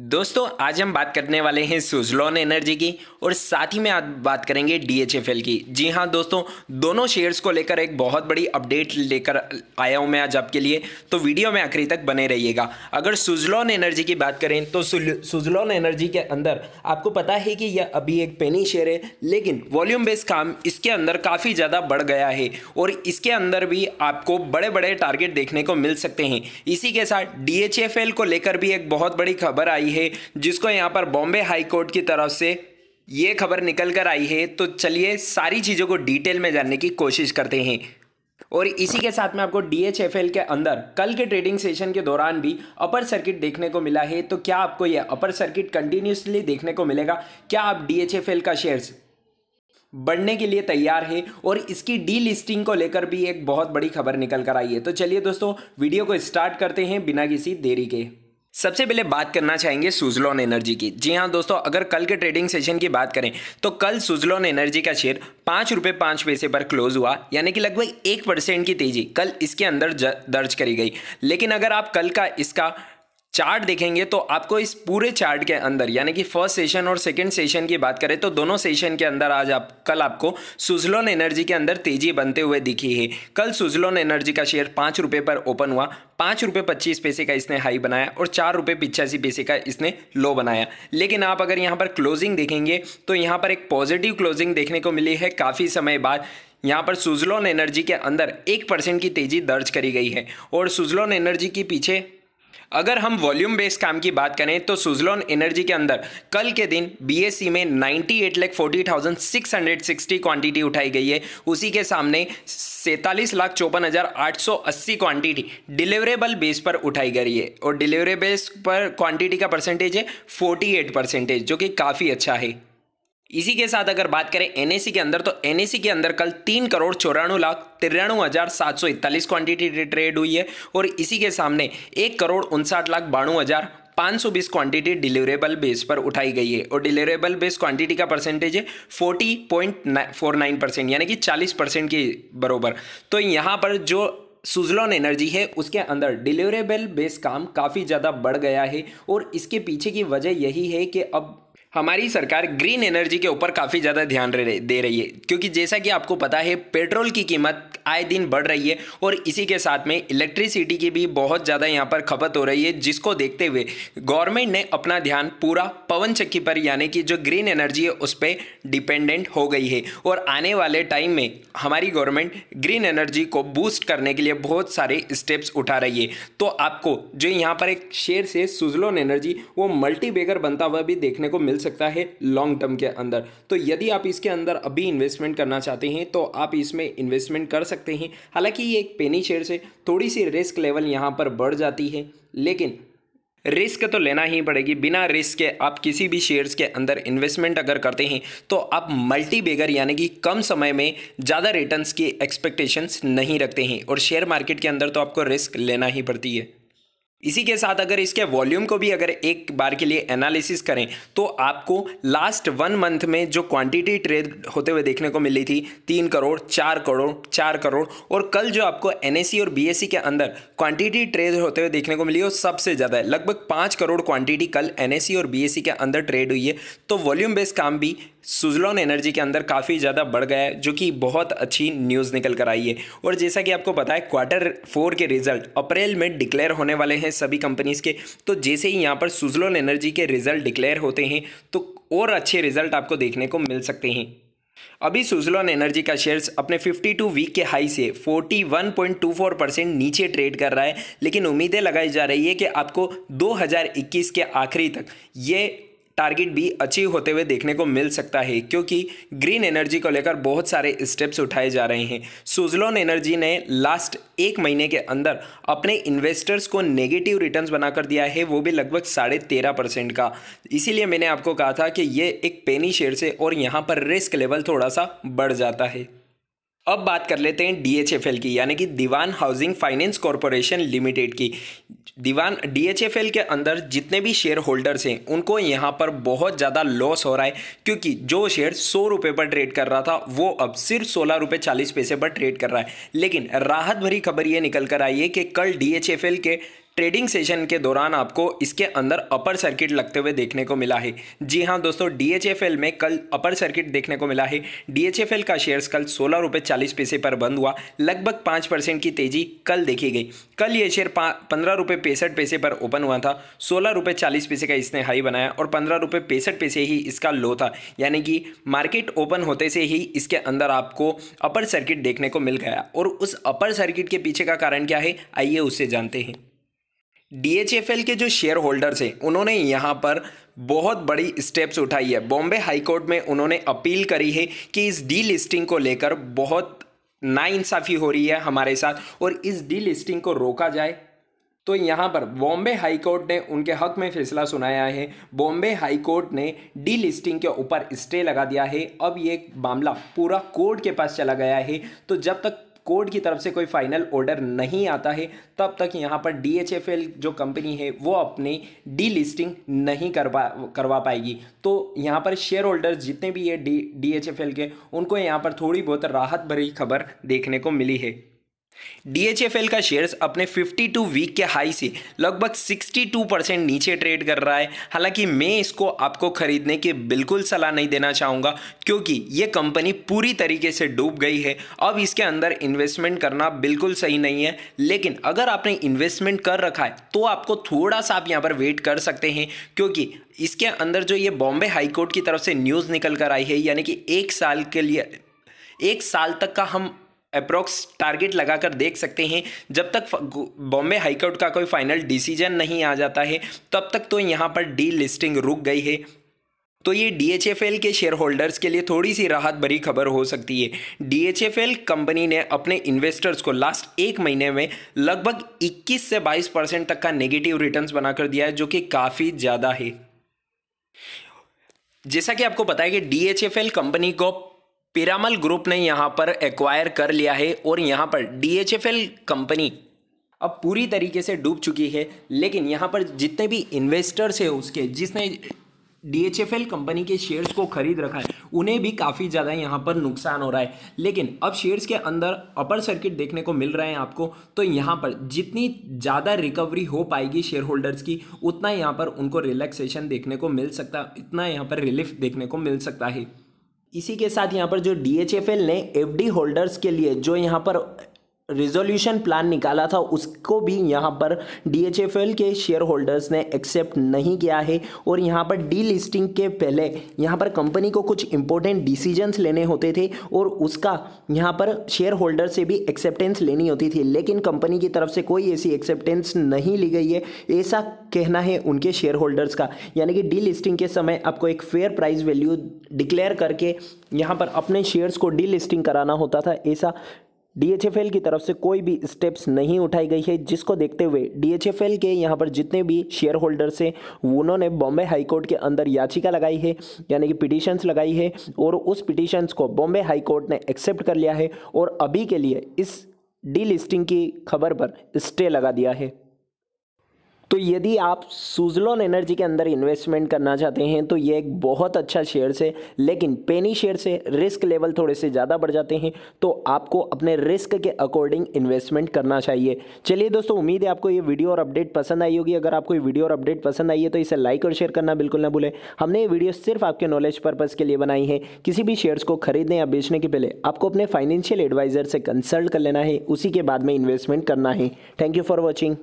दोस्तों आज हम बात करने वाले हैं सुजलॉन एनर्जी की और साथ ही में आज बात करेंगे डीएचएफएल की जी हाँ दोस्तों दोनों शेयर्स को लेकर एक बहुत बड़ी अपडेट लेकर आया हूँ मैं आज आपके लिए तो वीडियो में आखिरी तक बने रहिएगा अगर सुजलॉन एनर्जी की बात करें तो सुजलॉन एनर्जी के अंदर आपको पता है कि यह अभी एक पेनी शेयर है लेकिन वॉल्यूम बेस काम इसके अंदर काफ़ी ज़्यादा बढ़ गया है और इसके अंदर भी आपको बड़े बड़े टारगेट देखने को मिल सकते हैं इसी के साथ डी को लेकर भी एक बहुत बड़ी खबर आई आई है जिसको यहाँ पर बॉम्बे हाईकोर्ट की तरफ से ये खबर निकल कर आई है तो चलिए सारी चीज़ों को डिटेल में जानने की कोशिश करते हैं और इसी के साथ में आपको डीएचएफएल के अंदर कल के ट्रेडिंग सेशन के दौरान भी अपर सर्किट देखने को मिला है तो क्या आपको यह अपर सर्किट कंटिन्यूसली देखने को मिलेगा क्या आप डीएचएफएल का शेयर्स बढ़ने के लिए तैयार है और इसकी डी लिस्टिंग को लेकर भी एक बहुत बड़ी खबर निकल कर आई है तो चलिए दोस्तों वीडियो को स्टार्ट करते हैं बिना किसी देरी के सबसे पहले बात करना चाहेंगे सुजलॉन एनर्जी की जी हाँ दोस्तों अगर कल के ट्रेडिंग सेशन की बात करें तो कल सुजलॉन एनर्जी का शेयर पाँच रुपये पाँच पैसे पर क्लोज हुआ यानी कि लगभग एक परसेंट की तेजी कल इसके अंदर दर्ज करी गई लेकिन अगर आप कल का इसका चार्ट देखेंगे तो आपको इस पूरे चार्ट के अंदर यानी कि फर्स्ट सेशन और सेकंड सेशन की बात करें तो दोनों सेशन के अंदर आज आप कल आपको सुजलोन एनर्जी के अंदर तेजी बनते हुए दिखी है कल सुजलोन एनर्जी का शेयर पाँच रुपये पर ओपन हुआ पाँच रुपये पच्चीस पैसे का इसने हाई बनाया और चार रुपये पिचासी पैसे का इसने लो बनाया लेकिन आप अगर यहाँ पर क्लोजिंग देखेंगे तो यहाँ पर एक पॉजिटिव क्लोजिंग देखने को मिली है काफ़ी समय बाद यहाँ पर सुजलोन एनर्जी के अंदर एक परसेंट की तेजी दर्ज करी गई है और सुजलोन एनर्जी के पीछे अगर हम वॉल्यूम बेस्ड काम की बात करें तो सुजलॉन एनर्जी के अंदर कल के दिन बी में 98 lakh forty thousand six hundred sixty quantity उठाई गई है उसी के सामने सैंतालीस लाख चौपन हज़ार आठ सौ अस्सी क्वान्टिटी डिलीवरेबल बेस पर उठाई गई है और डिलीवरेबल बेस पर क्वान्टिटी का परसेंटेज है फोर्टी एट परसेंटेज जो कि काफ़ी अच्छा है इसी के साथ अगर बात करें एनएसी के अंदर तो एनएसी के अंदर कल तीन करोड़ चौरानवे लाख तिरानु हज़ार सात सौ इकतालीस क्वांटिटी ट्रेड हुई है और इसी के सामने एक करोड़ उनसाठ लाख बानु हज़ार 520 क्वांटिटी डिलीवरेबल बेस पर उठाई गई है और डिलीवरेबल बेस क्वांटिटी का परसेंटेज है 40.49 परसेंट यानी कि 40 परसेंट के बरोबर तो यहाँ पर जो सुजलॉन एनर्जी है उसके अंदर डिलीवरेबल बेस काम काफ़ी ज़्यादा बढ़ गया है और इसके पीछे की वजह यही है कि अब हमारी सरकार ग्रीन एनर्जी के ऊपर काफ़ी ज़्यादा ध्यान दे रही है क्योंकि जैसा कि आपको पता है पेट्रोल की कीमत आए दिन बढ़ रही है और इसी के साथ में इलेक्ट्रिसिटी की भी बहुत ज़्यादा यहाँ पर खपत हो रही है जिसको देखते हुए गवर्नमेंट ने अपना ध्यान पूरा पवन चक्की पर यानी कि जो ग्रीन एनर्जी है उस पर डिपेंडेंट हो गई है और आने वाले टाइम में हमारी गवर्नमेंट ग्रीन एनर्जी को बूस्ट करने के लिए बहुत सारे स्टेप्स उठा रही है तो आपको जो यहाँ पर एक शेयर से सुजलोन एनर्जी वो मल्टी बेगर बनता हुआ भी देखने को मिल सकता है लॉन्ग टर्म के अंदर तो यदि आप इसके अंदर अभी इन्वेस्टमेंट करना चाहते हैं तो आप इसमें इन्वेस्टमेंट कर सकते सकते हैं हालांकि ये एक पेनी शेयर से थोड़ी सी रिस्क लेवल यहाँ पर बढ़ जाती है लेकिन रिस्क तो लेना ही पड़ेगी बिना रिस्क के आप किसी भी शेयर्स के अंदर इन्वेस्टमेंट अगर करते हैं तो आप मल्टी बेगर यानी कि कम समय में ज़्यादा रिटर्न्स की एक्सपेक्टेशंस नहीं रखते हैं और शेयर मार्केट के अंदर तो आपको रिस्क लेना ही पड़ती है इसी के साथ अगर इसके वॉल्यूम को भी अगर एक बार के लिए एनालिसिस करें तो आपको लास्ट वन मंथ में जो क्वांटिटी ट्रेड होते हुए देखने को मिली थी तीन करोड़ चार करोड़ चार करोड़ और कल जो आपको एन और बी के अंदर क्वांटिटी ट्रेड होते हुए देखने को मिली वो सबसे ज़्यादा है लगभग पाँच करोड़ क्वान्टिटी कल एन और बी के अंदर ट्रेड हुई है तो वॉल्यूम बेस्ड काम भी सुजलॉन एनर्जी के अंदर काफ़ी ज़्यादा बढ़ गया है जो कि बहुत अच्छी न्यूज़ निकल कर आई है और जैसा कि आपको पता है क्वार्टर फोर के रिजल्ट अप्रैल में डिक्लेयर होने वाले हैं हैं सभी कंपनीज़ के तो जैसे ही यहाँ पर सुजलोन एनर्जी के रिजल्ट डिक्लेयर होते हैं तो और अच्छे रिजल्ट आपको देखने को मिल सकते हैं अभी सुजलॉन एनर्जी का शेयर्स अपने 52 वीक के हाई से 41.24 परसेंट नीचे ट्रेड कर रहा है लेकिन उम्मीदें लगाई जा रही है कि आपको 2021 के आखिरी तक ये टारगेट भी अचीव होते हुए देखने को मिल सकता है क्योंकि ग्रीन एनर्जी को लेकर बहुत सारे स्टेप्स उठाए जा रहे हैं सुजलोन एनर्जी ने लास्ट एक महीने के अंदर अपने इन्वेस्टर्स को नेगेटिव रिटर्न्स बनाकर दिया है वो भी लगभग साढ़े तेरह परसेंट का इसीलिए मैंने आपको कहा था कि ये एक पेनी शेयर से और यहाँ पर रिस्क लेवल थोड़ा सा बढ़ जाता है अब बात कर लेते हैं डीएचएफएल की यानी कि Dewan housing finance corporation limited की दीवान डीएचएफएल के अंदर जितने भी शेयर होल्डर्स हैं उनको यहाँ पर बहुत ज़्यादा लॉस हो रहा है क्योंकि जो शेयर सौ रुपये पर ट्रेड कर रहा था वो अब सिर्फ सोलह रुपये चालीस पैसे पर ट्रेड कर रहा है लेकिन राहत भरी खबर ये निकल कर आई है कि कल डीएचएफएल के ट्रेडिंग सेशन के दौरान आपको इसके अंदर अपर सर्किट लगते हुए देखने को मिला है जी हाँ दोस्तों डीएचएफएल में कल अपर सर्किट देखने को मिला है डीएचएफएल का शेयर्स कल सोलह रुपये चालीस पैसे पर बंद हुआ लगभग पाँच परसेंट की तेजी कल देखी गई कल ये शेयर पंद्रह रुपये पैंसठ पैसे पर ओपन हुआ था सोलह रुपये चालीस पैसे का इसने हाई बनाया और पंद्रह रुपये पैंसठ पैसे ही इसका लो था यानी कि मार्केट ओपन होते से ही इसके अंदर आपको अपर सर्किट देखने को मिल गया और उस अपर सर्किट के पीछे का कारण क्या है आइए उसे जानते हैं डीएचएफएल के जो शेयर होल्डर्स हैं उन्होंने यहाँ पर बहुत बड़ी स्टेप्स उठाई है बॉम्बे हाईकोर्ट में उन्होंने अपील करी है कि इस डी लिस्टिंग को लेकर बहुत नाइंसाफ़ी हो रही है हमारे साथ और इस डी लिस्टिंग को रोका जाए तो यहाँ पर बॉम्बे हाईकोर्ट ने उनके हक में फैसला सुनाया है बॉम्बे हाईकोर्ट ने डी लिस्टिंग के ऊपर स्टे लगा दिया है अब ये मामला पूरा कोर्ट के पास चला गया है तो जब तक कोर्ट की तरफ से कोई फाइनल ऑर्डर नहीं आता है तब तक यहाँ पर डी जो कंपनी है वो अपनी डी लिस्टिंग नहीं करवा करवा पाएगी तो यहाँ पर शेयर होल्डर्स जितने भी ये डी डी के उनको यहाँ पर थोड़ी बहुत राहत भरी खबर देखने को मिली है डीएचएफएल का शेयर्स अपने 52 वीक के हाई से लगभग 62 परसेंट नीचे ट्रेड कर रहा है हालांकि मैं इसको आपको खरीदने की बिल्कुल सलाह नहीं देना चाहूँगा क्योंकि ये कंपनी पूरी तरीके से डूब गई है अब इसके अंदर इन्वेस्टमेंट करना बिल्कुल सही नहीं है लेकिन अगर आपने इन्वेस्टमेंट कर रखा है तो आपको थोड़ा सा आप यहाँ पर वेट कर सकते हैं क्योंकि इसके अंदर जो ये बॉम्बे हाईकोर्ट की तरफ से न्यूज़ निकल कर आई है यानी कि एक साल के लिए एक साल तक का हम अप्रोक्स टारगेट लगाकर देख सकते हैं जब तक बॉम्बे हाईकोर्ट का कोई फाइनल डिसीजन नहीं आ जाता है तब तक तो यहाँ पर डी लिस्टिंग रुक गई है तो ये डीएचएफएल के शेयर होल्डर्स के लिए थोड़ी सी राहत भरी खबर हो सकती है डीएचएफएल कंपनी ने अपने इन्वेस्टर्स को लास्ट एक महीने में लगभग 21 से 22 परसेंट तक का नेगेटिव रिटर्न्स बनाकर दिया है जो कि काफ़ी ज़्यादा है जैसा कि आपको पता है कि डीएचएफएल कंपनी को पिरामल ग्रुप ने यहाँ पर एक्वायर कर लिया है और यहाँ पर डीएचएफएल कंपनी अब पूरी तरीके से डूब चुकी है लेकिन यहाँ पर जितने भी इन्वेस्टर्स हैं उसके जिसने डीएचएफएल कंपनी के शेयर्स को खरीद रखा है उन्हें भी काफ़ी ज़्यादा यहाँ पर नुकसान हो रहा है लेकिन अब शेयर्स के अंदर अपर सर्किट देखने को मिल रहा है आपको तो यहाँ पर जितनी ज़्यादा रिकवरी हो पाएगी शेयर होल्डर्स की उतना यहाँ पर उनको रिलैक्सेशन देखने को मिल सकता इतना यहाँ पर रिलीफ देखने को मिल सकता है इसी के साथ यहाँ पर जो डी ने एफ होल्डर्स के लिए जो यहाँ पर रिजोल्यूशन प्लान निकाला था उसको भी यहाँ पर डी के शेयर होल्डर्स ने एक्सेप्ट नहीं किया है और यहाँ पर डी लिस्टिंग के पहले यहाँ पर कंपनी को कुछ इंपॉर्टेंट डिसीजंस लेने होते थे और उसका यहाँ पर शेयर होल्डर से भी एक्सेप्टेंस लेनी होती थी लेकिन कंपनी की तरफ से कोई ऐसी एक्सेप्टेंस नहीं ली गई है ऐसा कहना है उनके शेयर होल्डर्स का यानी कि डी लिस्टिंग के समय आपको एक फेयर प्राइस वैल्यू डिक्लेयर करके यहाँ पर अपने शेयर्स को डी लिस्टिंग कराना होता था ऐसा डीएचएफएल की तरफ से कोई भी स्टेप्स नहीं उठाई गई है जिसको देखते हुए डीएचएफएल के यहाँ पर जितने भी शेयर होल्डर्स हैं उन्होंने बॉम्बे हाईकोर्ट के अंदर याचिका लगाई है यानी कि पिटिशंस लगाई है और उस पिटिशन्स को बॉम्बे हाईकोर्ट ने एक्सेप्ट कर लिया है और अभी के लिए इस लिस्टिंग की खबर पर स्टे लगा दिया है तो यदि आप सुजलॉन एनर्जी के अंदर इन्वेस्टमेंट करना चाहते हैं तो ये एक बहुत अच्छा शेयर से लेकिन पेनी शेयर से रिस्क लेवल थोड़े से ज़्यादा बढ़ जाते हैं तो आपको अपने रिस्क के अकॉर्डिंग इन्वेस्टमेंट करना चाहिए चलिए दोस्तों उम्मीद है आपको ये वीडियो और अपडेट पसंद आई होगी अगर आपको ये वीडियो और अपडेट पसंद आई है तो इसे लाइक और शेयर करना बिल्कुल ना भूलें हमने ये वीडियो सिर्फ आपके नॉलेज पर्पज़ के लिए बनाई है किसी भी शेयर्स को खरीदने या बेचने के पहले आपको अपने फाइनेंशियल एडवाइज़र से कंसल्ट कर लेना है उसी के बाद में इन्वेस्टमेंट करना है थैंक यू फॉर वॉचिंग